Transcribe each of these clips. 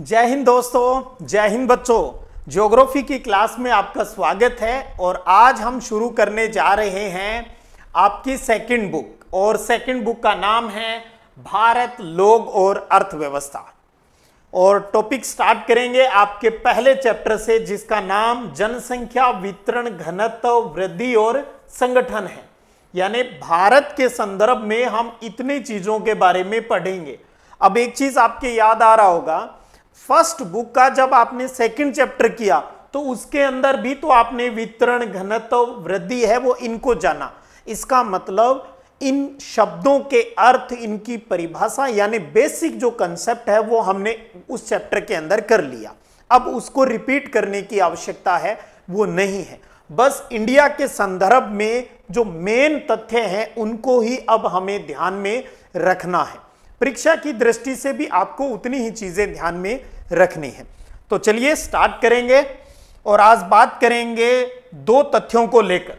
जय हिंद दोस्तों जय हिंद बच्चों ज्योग्राफी की क्लास में आपका स्वागत है और आज हम शुरू करने जा रहे हैं आपकी सेकंड बुक और सेकंड बुक का नाम है भारत लोग और अर्थव्यवस्था और टॉपिक स्टार्ट करेंगे आपके पहले चैप्टर से जिसका नाम जनसंख्या वितरण घनत्व वृद्धि और संगठन है यानी भारत के संदर्भ में हम इतनी चीजों के बारे में पढ़ेंगे अब एक चीज आपके याद आ रहा होगा फर्स्ट बुक का जब आपने सेकंड चैप्टर किया तो उसके अंदर भी तो आपने वितरण घनत्व वृद्धि है वो इनको जाना इसका मतलब इन शब्दों के अर्थ इनकी परिभाषा यानी बेसिक जो कंसेप्ट है वो हमने उस चैप्टर के अंदर कर लिया अब उसको रिपीट करने की आवश्यकता है वो नहीं है बस इंडिया के संदर्भ में जो मेन तथ्य हैं उनको ही अब हमें ध्यान में रखना है परीक्षा की दृष्टि से भी आपको उतनी ही चीजें ध्यान में रखनी है तो चलिए स्टार्ट करेंगे और आज बात करेंगे दो तथ्यों को लेकर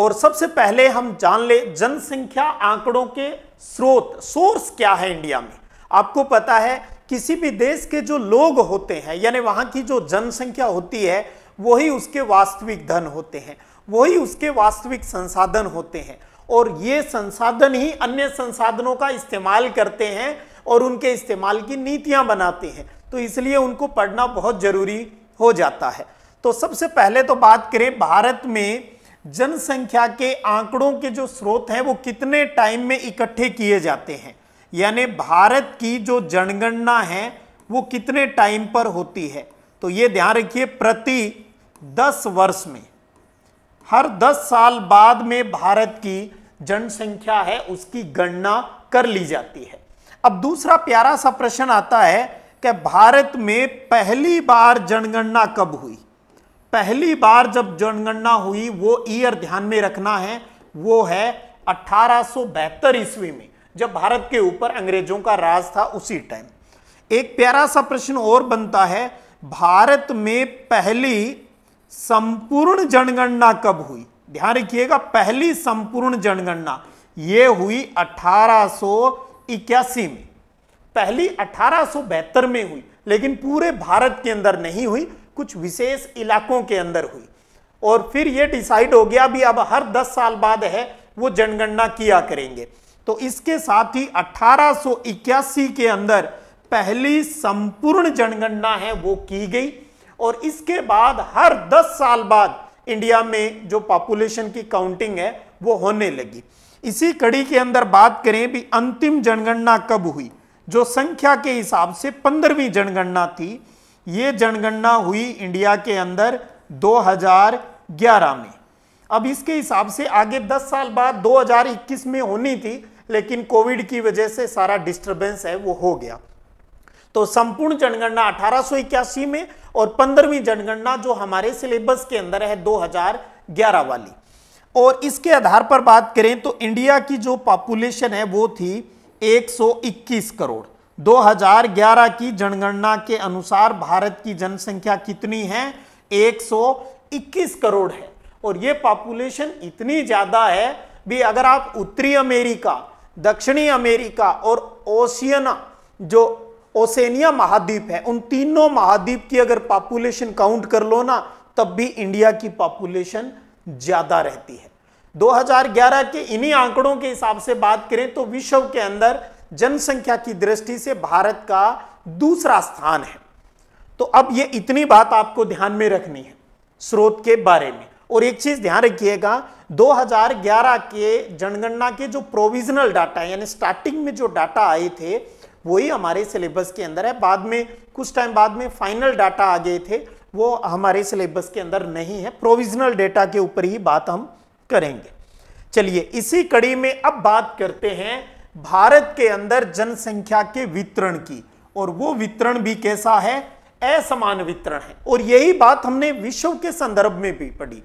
और सबसे पहले हम जान ले जनसंख्या आंकड़ों के स्रोत सोर्स क्या है इंडिया में आपको पता है किसी भी देश के जो लोग होते हैं यानी वहां की जो जनसंख्या होती है वही उसके वास्तविक धन होते हैं वही उसके वास्तविक संसाधन होते हैं और ये संसाधन ही अन्य संसाधनों का इस्तेमाल करते हैं और उनके इस्तेमाल की नीतियां बनाते हैं तो इसलिए उनको पढ़ना बहुत ज़रूरी हो जाता है तो सबसे पहले तो बात करें भारत में जनसंख्या के आंकड़ों के जो स्रोत हैं वो कितने टाइम में इकट्ठे किए जाते हैं यानी भारत की जो जनगणना है वो कितने टाइम पर होती है तो ये ध्यान रखिए प्रति दस वर्ष में हर 10 साल बाद में भारत की जनसंख्या है उसकी गणना कर ली जाती है अब दूसरा प्यारा सा प्रश्न आता है कि भारत में पहली बार जनगणना कब हुई पहली बार जब जनगणना हुई वो ईयर ध्यान में रखना है वो है अठारह ईस्वी में जब भारत के ऊपर अंग्रेजों का राज था उसी टाइम एक प्यारा सा प्रश्न और बनता है भारत में पहली संपूर्ण जनगणना कब हुई ध्यान रखिएगा पहली संपूर्ण जनगणना ये हुई अठारह में पहली अठारह में हुई लेकिन पूरे भारत के अंदर नहीं हुई कुछ विशेष इलाकों के अंदर हुई और फिर ये डिसाइड हो गया भी अब हर 10 साल बाद है वो जनगणना किया करेंगे तो इसके साथ ही 1881 के अंदर पहली संपूर्ण जनगणना है वो की गई और इसके बाद हर 10 साल बाद इंडिया में जो पॉपुलेशन की काउंटिंग है वो होने लगी इसी कड़ी के अंदर बात करें भी अंतिम जनगणना कब हुई जो संख्या के हिसाब से पंद्रहवीं जनगणना थी ये जनगणना हुई इंडिया के अंदर 2011 में अब इसके हिसाब से आगे 10 साल बाद 2021 में होनी थी लेकिन कोविड की वजह से सारा डिस्टरबेंस है वो हो गया तो संपूर्ण जनगणना अठारह में और पंद्रहवीं जनगणना जो हमारे सिलेबस के अंदर है 2011 वाली और इसके आधार पर बात करें तो इंडिया की जो पॉपुलेशन है वो थी 121 करोड़ 2011 की जनगणना के अनुसार भारत की जनसंख्या कितनी है 121 करोड़ है और ये पॉपुलेशन इतनी ज़्यादा है भी अगर आप उत्तरी अमेरिका दक्षिणी अमेरिका और ओशियना जो ओसेनिया महाद्वीप है उन तीनों महाद्वीप की अगर पॉपुलेशन काउंट कर लो ना तब भी इंडिया की पॉपुलेशन ज्यादा रहती है 2011 के इन्हीं आंकड़ों के हिसाब से बात करें तो विश्व के अंदर जनसंख्या की दृष्टि से भारत का दूसरा स्थान है तो अब ये इतनी बात आपको ध्यान में रखनी है स्रोत के बारे में और एक चीज ध्यान रखिएगा 2011 के जनगणना के जो प्रोविजनल डाटा यानी स्टार्टिंग में जो डाटा आए थे वही हमारे सिलेबस के अंदर है बाद में कुछ टाइम बाद में फाइनल डाटा आ गए थे वो हमारे सिलेबस के अंदर नहीं है प्रोविजनल डेटा के ऊपर ही बात हम करेंगे चलिए इसी कड़ी में अब बात करते हैं भारत के अंदर जनसंख्या के वितरण की और वो वितरण भी कैसा है असमान वितरण है और यही बात हमने विश्व के संदर्भ में भी पढ़ी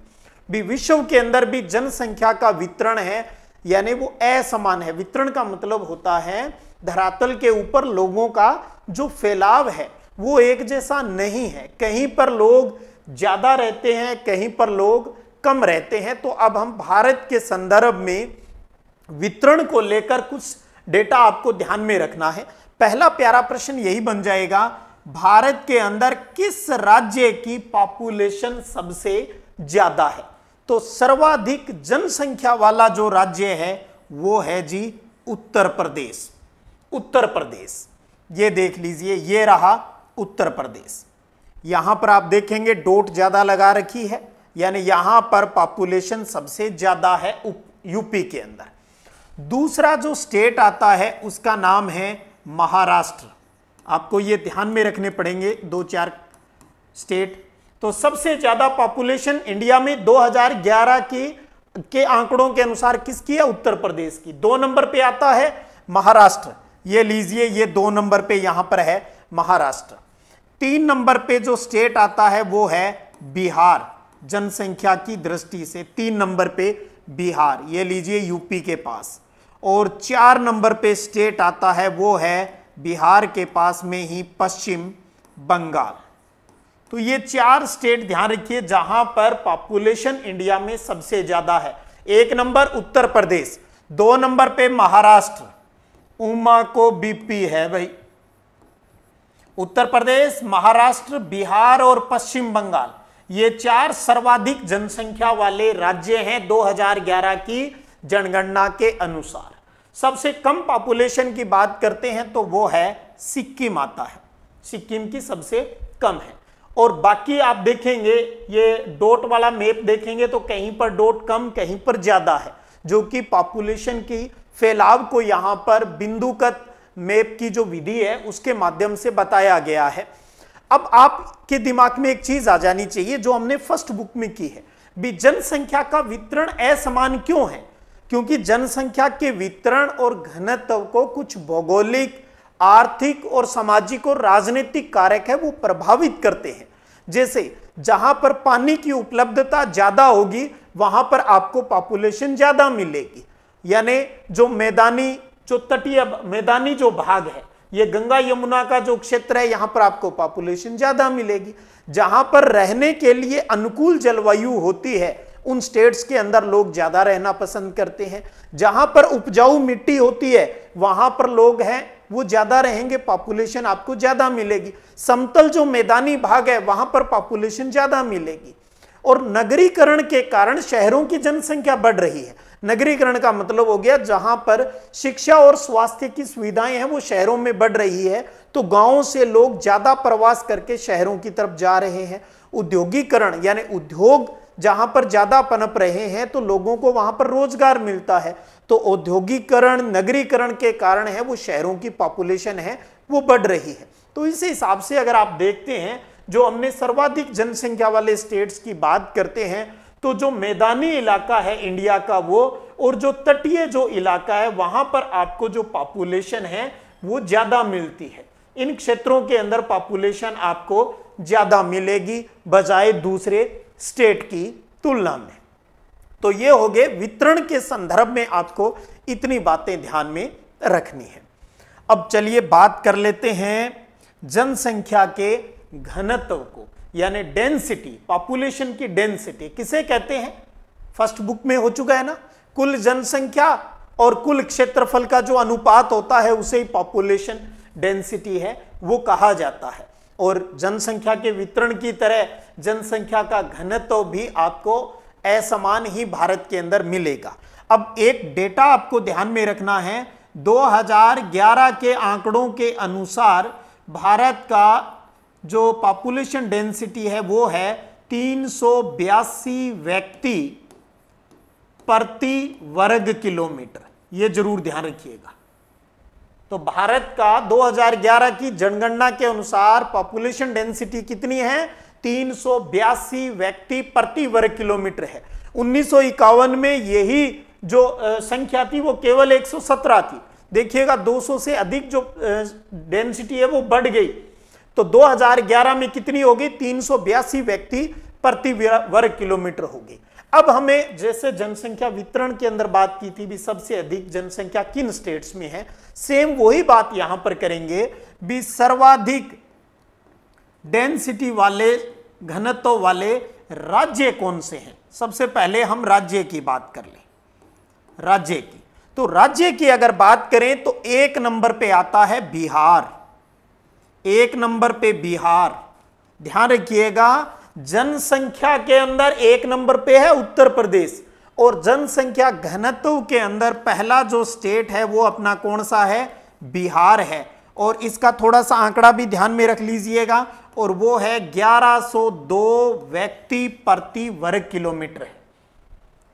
भी विश्व के अंदर भी जनसंख्या का वितरण है यानी वो असमान है वितरण का मतलब होता है धरातल के ऊपर लोगों का जो फैलाव है वो एक जैसा नहीं है कहीं पर लोग ज़्यादा रहते हैं कहीं पर लोग कम रहते हैं तो अब हम भारत के संदर्भ में वितरण को लेकर कुछ डेटा आपको ध्यान में रखना है पहला प्यारा प्रश्न यही बन जाएगा भारत के अंदर किस राज्य की पॉपुलेशन सबसे ज्यादा है तो सर्वाधिक जनसंख्या वाला जो राज्य है वो है जी उत्तर प्रदेश उत्तर प्रदेश ये देख लीजिए ये रहा उत्तर प्रदेश यहां पर आप देखेंगे डोट ज्यादा लगा रखी है यानी यहां पर पॉपुलेशन सबसे ज्यादा है यूपी के अंदर दूसरा जो स्टेट आता है उसका नाम है महाराष्ट्र आपको ये ध्यान में रखने पड़ेंगे दो चार स्टेट तो सबसे ज्यादा पॉपुलेशन इंडिया में 2011 की के आंकड़ों के अनुसार किसकी है उत्तर प्रदेश की दो नंबर पे आता है महाराष्ट्र ये लीजिए ये दो नंबर पे यहां पर है महाराष्ट्र तीन नंबर पे जो स्टेट आता है वो है बिहार जनसंख्या की दृष्टि से तीन नंबर पे बिहार ये लीजिए यूपी के पास और चार नंबर पे स्टेट आता है वो है बिहार के पास में ही पश्चिम बंगाल तो ये चार स्टेट ध्यान रखिए जहां पर पॉपुलेशन इंडिया में सबसे ज्यादा है एक नंबर उत्तर प्रदेश दो नंबर पे महाराष्ट्र उमा को बीपी है भाई उत्तर प्रदेश महाराष्ट्र बिहार और पश्चिम बंगाल ये चार सर्वाधिक जनसंख्या वाले राज्य हैं 2011 की जनगणना के अनुसार सबसे कम पॉपुलेशन की बात करते हैं तो वो है सिक्किम आता है सिक्किम की सबसे कम है और बाकी आप देखेंगे ये डोट वाला मैप देखेंगे तो कहीं पर डोट कम कहीं पर ज़्यादा है जो कि पॉपुलेशन की फैलाव को यहाँ पर बिंदुकत मैप की जो विधि है उसके माध्यम से बताया गया है अब आपके दिमाग में एक चीज आ जानी चाहिए जो हमने फर्स्ट बुक में की है भी जनसंख्या का वितरण असमान क्यों है क्योंकि जनसंख्या के वितरण और घनत्व को कुछ भौगोलिक आर्थिक और सामाजिक और राजनीतिक कारक है वो प्रभावित करते हैं जैसे जहां पर पानी की उपलब्धता ज्यादा होगी वहां पर आपको पॉपुलेशन ज्यादा मिलेगी यानी जो मैदानी जो तटीय मैदानी जो भाग है ये गंगा यमुना का जो क्षेत्र है यहाँ पर आपको पॉपुलेशन ज़्यादा मिलेगी जहाँ पर रहने के लिए अनुकूल जलवायु होती है उन स्टेट्स के अंदर लोग ज़्यादा रहना पसंद करते हैं जहां पर उपजाऊ मिट्टी होती है वहाँ पर लोग हैं वो ज़्यादा रहेंगे पॉपुलेशन आपको ज़्यादा मिलेगी समतल जो मैदानी भाग है वहाँ पर पॉपुलेशन ज़्यादा मिलेगी और नगरीकरण के कारण शहरों की जनसंख्या बढ़ रही है नगरीकरण का मतलब हो गया जहां पर शिक्षा और स्वास्थ्य की सुविधाएं हैं वो शहरों में बढ़ रही है तो गांवों से लोग ज्यादा प्रवास करके शहरों की तरफ जा रहे हैं उद्योगीकरण यानी उद्योग जहां पर ज्यादा पनप रहे हैं तो लोगों को वहां पर रोजगार मिलता है तो औद्योगिकरण नगरीकरण के कारण है वो शहरों की पॉपुलेशन है वो बढ़ रही है तो इस हिसाब से अगर आप देखते हैं जो हमने सर्वाधिक जनसंख्या वाले स्टेट्स की बात करते हैं तो जो मैदानी इलाका है इंडिया का वो और जो तटीय जो इलाका है वहां पर आपको जो पॉपुलेशन है वो ज्यादा मिलती है इन क्षेत्रों के अंदर पॉपुलेशन आपको ज्यादा मिलेगी बजाय दूसरे स्टेट की तुलना में तो ये हो गए वितरण के संदर्भ में आपको इतनी बातें ध्यान में रखनी है अब चलिए बात कर लेते हैं जनसंख्या के घनत्व को यानी डेंसिटी पॉपुलेशन की डेंसिटी किसे कहते हैं फर्स्ट बुक में हो चुका है ना कुल जनसंख्या और कुल क्षेत्रफल का जो अनुपात होता है उसे ही पॉपुलेशन डेंसिटी है वो कहा जाता है और जनसंख्या के वितरण की तरह जनसंख्या का घनत्व भी आपको असमान ही भारत के अंदर मिलेगा अब एक डेटा आपको ध्यान में रखना है 2011 के आंकड़ों के अनुसार भारत का जो पॉपुलेशन डेंसिटी है वो है तीन व्यक्ति प्रति वर्ग किलोमीटर ये जरूर ध्यान रखिएगा तो भारत का 2011 की जनगणना के अनुसार पॉपुलेशन डेंसिटी कितनी है तीन व्यक्ति प्रति वर्ग किलोमीटर है उन्नीस में यही जो संख्या थी वो केवल 117 थी देखिएगा 200 से अधिक जो डेंसिटी है वो बढ़ गई तो 2011 में कितनी होगी तीन व्यक्ति प्रति वर्ग किलोमीटर होगी अब हमें जैसे जनसंख्या वितरण के अंदर बात की थी भी सबसे अधिक जनसंख्या किन स्टेट्स में है सेम वही बात यहां पर करेंगे भी सर्वाधिक डेंसिटी वाले घनत्व वाले राज्य कौन से हैं सबसे पहले हम राज्य की बात कर लें राज्य की तो राज्य की अगर बात करें तो एक नंबर पे आता है बिहार एक नंबर पे बिहार ध्यान रखिएगा जनसंख्या के अंदर एक नंबर पे है उत्तर प्रदेश और जनसंख्या घनत्व के अंदर पहला जो स्टेट है वो अपना कौन सा है बिहार है और इसका थोड़ा सा आंकड़ा भी ध्यान में रख लीजिएगा और वो है 1102 व्यक्ति प्रति वर्ग किलोमीटर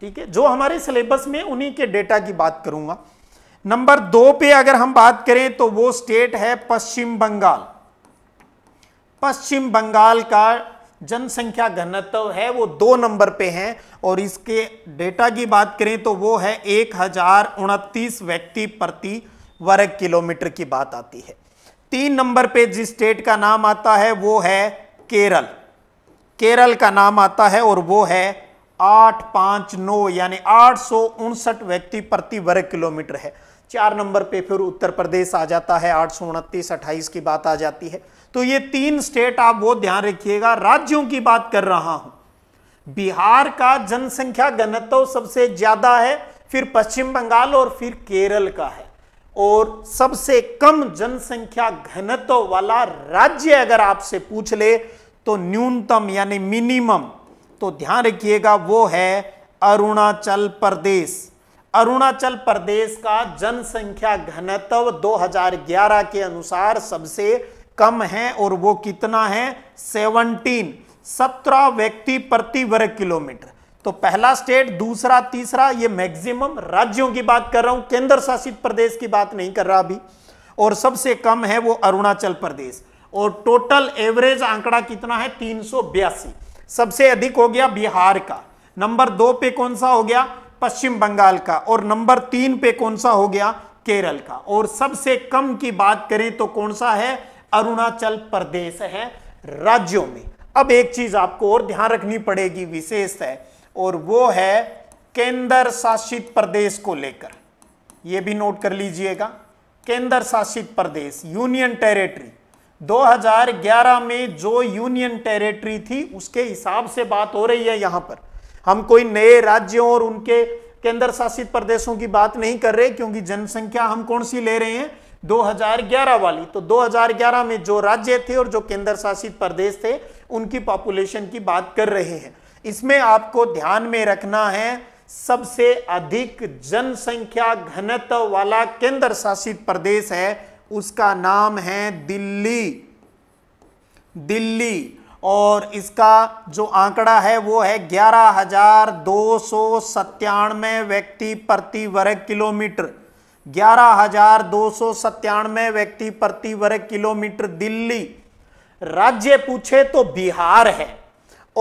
ठीक है जो हमारे सिलेबस में उन्हीं के डेटा की बात करूंगा नंबर दो पे अगर हम बात करें तो वो स्टेट है पश्चिम बंगाल पश्चिम बंगाल का जनसंख्या घनत्व है वो दो नंबर पे है और इसके डेटा की बात करें तो वो है एक हजार उनतीस व्यक्ति प्रति वर्ग किलोमीटर की बात आती है तीन नंबर पे जिस स्टेट का नाम आता है वो है केरल केरल का नाम आता है और वो है आठ पाँच नौ यानी आठ सौ उनसठ व्यक्ति प्रति वर्ग किलोमीटर है चार नंबर पे फिर उत्तर प्रदेश आ जाता है आठ सौ उनतीस अट्ठाईस की बात आ जाती है तो ये तीन स्टेट आप वो ध्यान रखिएगा राज्यों की बात कर रहा हूं बिहार का जनसंख्या घनत्व सबसे ज्यादा है फिर पश्चिम बंगाल और फिर केरल का है और सबसे कम जनसंख्या घनत्व वाला राज्य अगर आपसे पूछ ले तो न्यूनतम यानी मिनिमम तो ध्यान रखिएगा वो है अरुणाचल प्रदेश अरुणाचल प्रदेश का जनसंख्या घनत्व 2011 के अनुसार सबसे कम है और वो कितना है 17 सत्रह व्यक्ति प्रति वर्ग किलोमीटर तो पहला स्टेट दूसरा तीसरा ये मैक्सिमम राज्यों की बात कर रहा हूं केंद्र शासित प्रदेश की बात नहीं कर रहा अभी और सबसे कम है वो अरुणाचल प्रदेश और टोटल एवरेज आंकड़ा कितना है तीन सबसे अधिक हो गया बिहार का नंबर दो पे कौन सा हो गया पश्चिम बंगाल का और नंबर तीन पे कौन सा हो गया केरल का और सबसे कम की बात करें तो कौन सा है अरुणाचल प्रदेश है राज्यों में अब एक चीज आपको और ध्यान रखनी पड़ेगी विशेष है और वो है केंद्र शासित प्रदेश को लेकर यह भी नोट कर लीजिएगा केंद्र शासित प्रदेश यूनियन टेरिटरी 2011 में जो यूनियन टेरिटरी थी उसके हिसाब से बात हो रही है यहां पर हम कोई नए राज्यों और उनके केंद्र शासित प्रदेशों की बात नहीं कर रहे क्योंकि जनसंख्या हम कौन सी ले रहे हैं 2011 वाली तो 2011 में जो राज्य थे और जो केंद्र शासित प्रदेश थे उनकी पॉपुलेशन की बात कर रहे हैं इसमें आपको ध्यान में रखना है सबसे अधिक जनसंख्या घनत्व वाला केंद्र शासित प्रदेश है उसका नाम है दिल्ली दिल्ली और इसका जो आंकड़ा है वो है ग्यारह हजार दो सौ सत्तानवे व्यक्ति प्रति वर्ग किलोमीटर ग्यारह हजार दो सौ सत्तानवे व्यक्ति प्रति वर्ग किलोमीटर दिल्ली राज्य पूछे तो बिहार है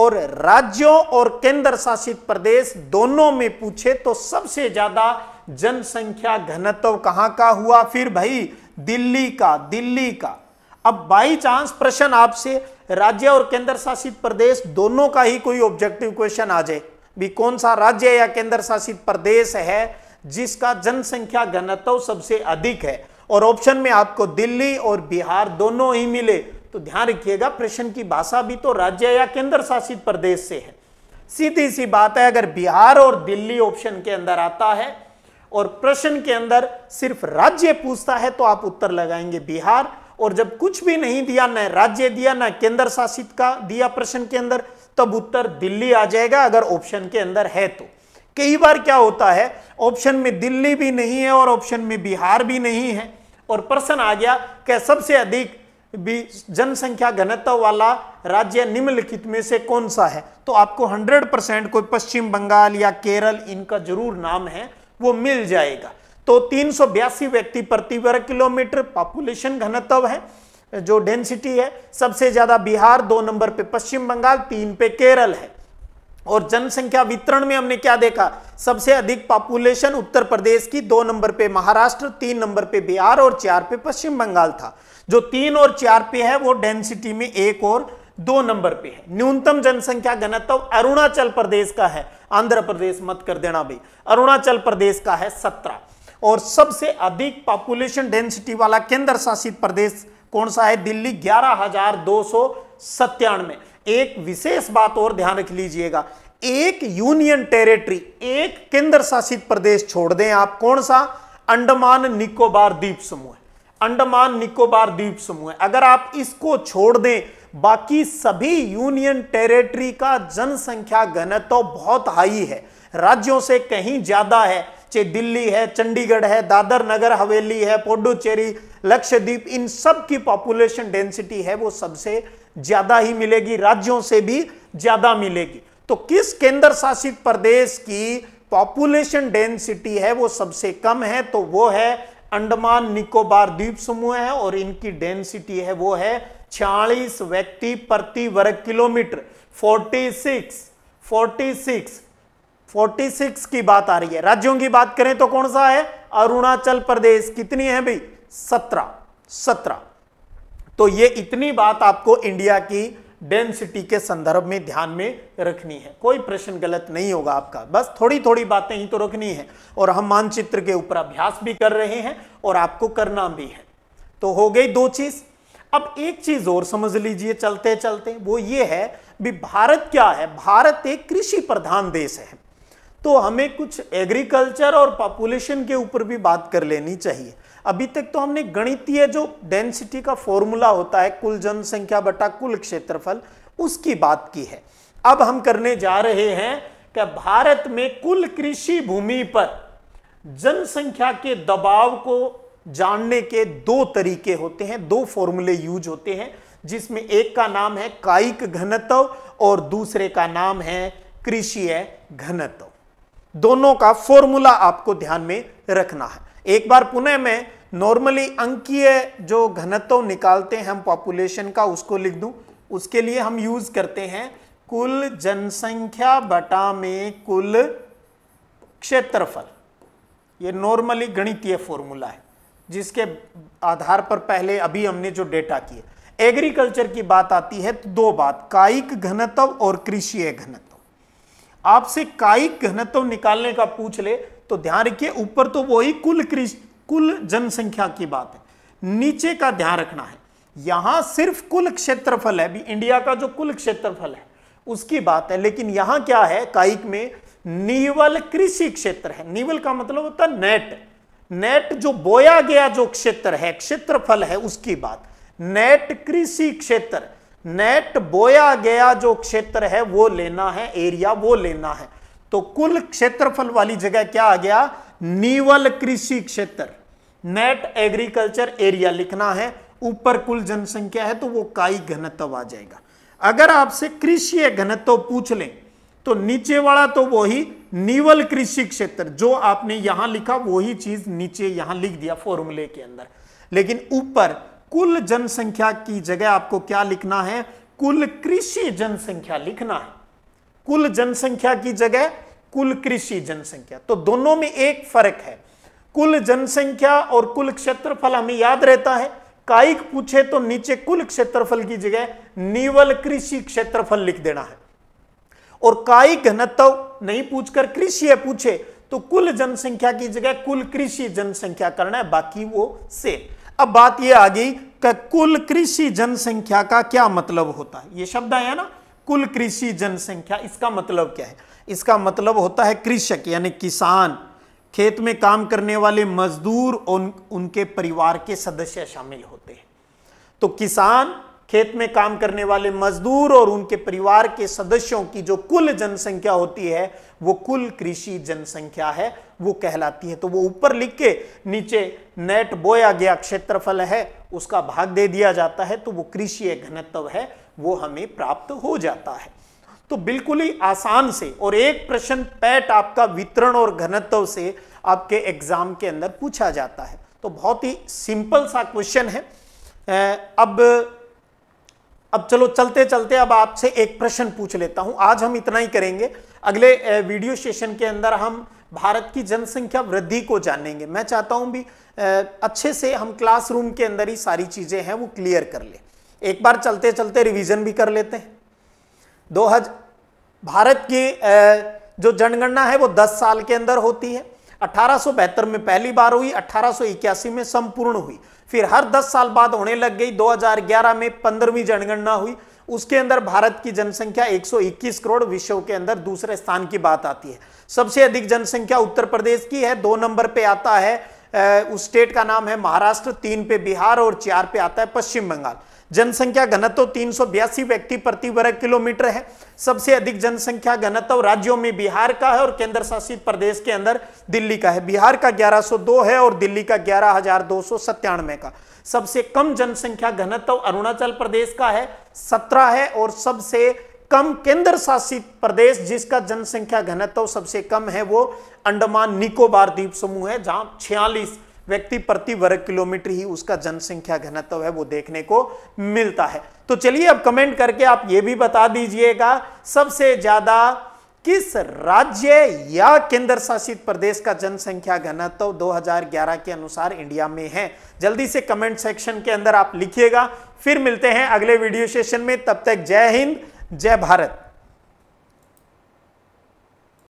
और राज्यों और केंद्र शासित प्रदेश दोनों में पूछे तो सबसे ज्यादा जनसंख्या घनत्व कहां का हुआ फिर भाई दिल्ली का दिल्ली का अब बाई चांस प्रश्न आपसे राज्य और केंद्र शासित प्रदेश दोनों का ही कोई ऑब्जेक्टिव क्वेश्चन आ जाए भी कौन सा राज्य या केंद्र शासित प्रदेश है जिसका जनसंख्या घनत्व सबसे अधिक है और ऑप्शन में आपको दिल्ली और बिहार दोनों ही मिले तो ध्यान रखिएगा प्रश्न की भाषा भी तो राज्य या केंद्र शासित प्रदेश से है सीधी सी बात है अगर बिहार और दिल्ली ऑप्शन के अंदर आता है और प्रश्न के अंदर सिर्फ राज्य पूछता है तो आप उत्तर लगाएंगे बिहार और जब कुछ भी नहीं दिया न राज्य दिया न केंद्र शासित का दिया प्रश्न के अंदर तब उत्तर दिल्ली आ जाएगा अगर ऑप्शन के अंदर है तो कई बार क्या होता है ऑप्शन में दिल्ली भी नहीं है और ऑप्शन में बिहार भी नहीं है और प्रश्न आ गया कि सबसे अधिक भी जनसंख्या घनत्व वाला राज्य निम्नलिखित में से कौन सा है तो आपको 100 परसेंट कोई पश्चिम बंगाल या केरल इनका जरूर नाम है वो मिल जाएगा तो तीन व्यक्ति प्रति वर्ग किलोमीटर पॉपुलेशन घनत्व है जो डेंसिटी है सबसे ज्यादा बिहार दो नंबर पे पश्चिम बंगाल तीन पे केरल है और जनसंख्या वितरण में हमने क्या देखा सबसे अधिक पॉपुलेशन उत्तर प्रदेश की दो नंबर पे महाराष्ट्र तीन नंबर पे बिहार और चार पे पश्चिम बंगाल था जो तीन और चार पे है वो डेंसिटी में एक और दो नंबर पे है न्यूनतम जनसंख्या घनत्व अरुणाचल प्रदेश का है आंध्र प्रदेश मत कर देना भाई अरुणाचल प्रदेश का है सत्रह और सबसे अधिक पॉपुलेशन डेंसिटी वाला केंद्र शासित प्रदेश कौन सा है दिल्ली ग्यारह हजार दो सौ सत्तानवे एक विशेष बात और ध्यान रख लीजिएगा एक यूनियन टेरिटरी एक केंद्र शासित प्रदेश छोड़ दें आप कौन सा अंडमान निकोबार द्वीप समूह अंडमान निकोबार द्वीप समूह अगर आप इसको छोड़ दें बाकी सभी यूनियन टेरिटरी का जनसंख्या घनत्व तो बहुत हाई है राज्यों से कहीं ज्यादा है चाहे दिल्ली है चंडीगढ़ है दादर नगर हवेली है पोडुचेरी लक्षद्वीप इन सब की पॉपुलेशन डेंसिटी है वो सबसे ज्यादा ही मिलेगी राज्यों से भी ज्यादा मिलेगी तो किस केंद्र शासित प्रदेश की पॉपुलेशन डेंसिटी है वो सबसे कम है तो वो है अंडमान निकोबार द्वीप समूह है और इनकी डेंसिटी है वो है छियालीस व्यक्ति प्रति वर्ग किलोमीटर 46 46 46 की बात आ रही है राज्यों की बात करें तो कौन सा है अरुणाचल प्रदेश कितनी है भाई सत्रह सत्रह तो ये इतनी बात आपको इंडिया की डेंसिटी के संदर्भ में ध्यान में रखनी है कोई प्रश्न गलत नहीं होगा आपका बस थोड़ी थोड़ी बातें ही तो रखनी है और हम मानचित्र के ऊपर अभ्यास भी कर रहे हैं और आपको करना भी है तो हो गई दो चीज अब एक चीज और समझ लीजिए चलते चलते वो ये है भी भारत क्या है भारत एक कृषि प्रधान देश है तो हमें कुछ एग्रीकल्चर और पॉपुलेशन के ऊपर भी बात कर लेनी चाहिए अभी तक तो हमने गणितीय जो डेंसिटी का फॉर्मूला होता है कुल जनसंख्या बटा कुल क्षेत्रफल उसकी बात की है अब हम करने जा रहे हैं कि भारत में कुल कृषि भूमि पर जनसंख्या के दबाव को जानने के दो तरीके होते हैं दो फॉर्मूले यूज होते हैं जिसमें एक का नाम है कायिक घनत्व और दूसरे का नाम है कृषि घनत्व दोनों का फॉर्मूला आपको ध्यान में रखना है एक बार पुणे में नॉर्मली अंकीय जो घनत्व निकालते हैं हम पॉपुलेशन का उसको लिख दूं उसके लिए हम यूज करते हैं कुल जनसंख्या बटा में कुल क्षेत्रफल ये नॉर्मली गणितीय फॉर्मूला है जिसके आधार पर पहले अभी हमने जो डेटा किए एग्रीकल्चर की बात आती है तो दो बात कायिक घनत्व और कृषि घनत्व आपसे कायिक घनत्व निकालने का पूछ ले तो ध्यान रखिए ऊपर तो वही कुल कुल जनसंख्या की बात है नीचे का ध्यान रखना है यहां सिर्फ कुल क्षेत्रफल है भी इंडिया का जो कुल क्षेत्रफल है उसकी बात है लेकिन यहां क्या है काइक में नीवल कृषि क्षेत्र है नीवल का मतलब होता है नेट नेट जो बोया गया जो क्षेत्र है क्षेत्रफल है उसकी बात नेट कृषि क्षेत्र नेट बोया गया जो क्षेत्र है वो लेना है एरिया वो लेना है तो कुल क्षेत्रफल वाली जगह क्या आ गया नीवल कृषि क्षेत्र नेट एग्रीकल्चर एरिया लिखना है ऊपर कुल जनसंख्या है तो वो काई घनत्व आ जाएगा अगर आपसे कृषि घनत्व पूछ लें तो नीचे वाला तो वही नीवल कृषि क्षेत्र जो आपने यहां लिखा वही चीज नीचे यहां लिख दिया फॉर्मूले के अंदर लेकिन ऊपर कुल जनसंख्या की जगह आपको क्या लिखना है कुल कृषि जनसंख्या लिखना है कुल जनसंख्या की जगह कुल कृषि जनसंख्या तो दोनों में एक फर्क है कुल जनसंख्या और कुल क्षेत्रफल हमें याद रहता है कायिक पूछे तो नीचे कुल क्षेत्रफल की जगह निवल कृषि क्षेत्रफल लिख देना है और कायिक घनत्व नहीं पूछकर कृषि है पूछे तो कुल जनसंख्या की जगह कुल कृषि जनसंख्या करना है बाकी वो से अब बात ये आ गई कि कुल कृषि जनसंख्या का क्या मतलब होता है ये शब्द आया ना कुल कृषि जनसंख्या इसका मतलब क्या है इसका मतलब होता है कृषक यानी किसान खेत में काम करने वाले मजदूर उन, उनके परिवार के सदस्य शामिल होते हैं तो किसान खेत में काम करने वाले मजदूर और उनके परिवार के सदस्यों की जो कुल जनसंख्या होती है वो कुल कृषि जनसंख्या है वो कहलाती है तो वो ऊपर लिख के नीचे नेट बोया गया क्षेत्रफल है उसका भाग दे दिया जाता है तो वो कृषि घनत्व है वो हमें प्राप्त हो जाता है तो बिल्कुल ही आसान से और एक प्रश्न पैट आपका वितरण और घनत्व से आपके एग्जाम के अंदर पूछा जाता है तो बहुत ही सिंपल सा क्वेश्चन है अब अब चलो चलते चलते अब आपसे एक प्रश्न पूछ लेता हूं आज हम इतना ही करेंगे अगले वीडियो सेशन के अंदर हम भारत की जनसंख्या वृद्धि को जानेंगे मैं चाहता हूं भी अच्छे से हम क्लासरूम के अंदर ही सारी चीज़ें हैं वो क्लियर कर ले एक बार चलते चलते रिवीजन भी कर लेते हैं दो भारत की जो जनगणना है वो 10 साल के अंदर होती है अठारह में पहली बार हुई अठारह में संपूर्ण हुई फिर हर 10 साल बाद होने लग गई 2011 में पंद्रहवीं जनगणना हुई उसके अंदर भारत की जनसंख्या 121 करोड़ विश्व के अंदर दूसरे स्थान की बात आती है सबसे अधिक जनसंख्या उत्तर प्रदेश की है दो नंबर पे आता है उस स्टेट का नाम है महाराष्ट्र तीन पे बिहार और चार पे आता है पश्चिम बंगाल जनसंख्या घनत्व तीन व्यक्ति प्रति वर्ग किलोमीटर है सबसे अधिक जनसंख्या घनत्व राज्यों में बिहार का है और केंद्र शासित प्रदेश के अंदर दिल्ली का है बिहार का 1102 है और दिल्ली का ग्यारह का सबसे कम जनसंख्या घनत्व अरुणाचल प्रदेश का है सत्रह है और सबसे कम केंद्र शासित प्रदेश जिसका जनसंख्या घनत्व तो सबसे कम है वो अंडमान निकोबार द्वीप समूह है जहां छियालीस व्यक्ति प्रति वर्ग किलोमीटर ही उसका जनसंख्या घनत्व है वो देखने को मिलता है तो चलिए अब कमेंट करके आप ये भी बता दीजिएगा सबसे ज्यादा किस राज्य या केंद्र शासित प्रदेश का जनसंख्या घनत्व 2011 के अनुसार इंडिया में है जल्दी से कमेंट सेक्शन के अंदर आप लिखिएगा फिर मिलते हैं अगले वीडियो सेशन में तब तक जय हिंद जय भारत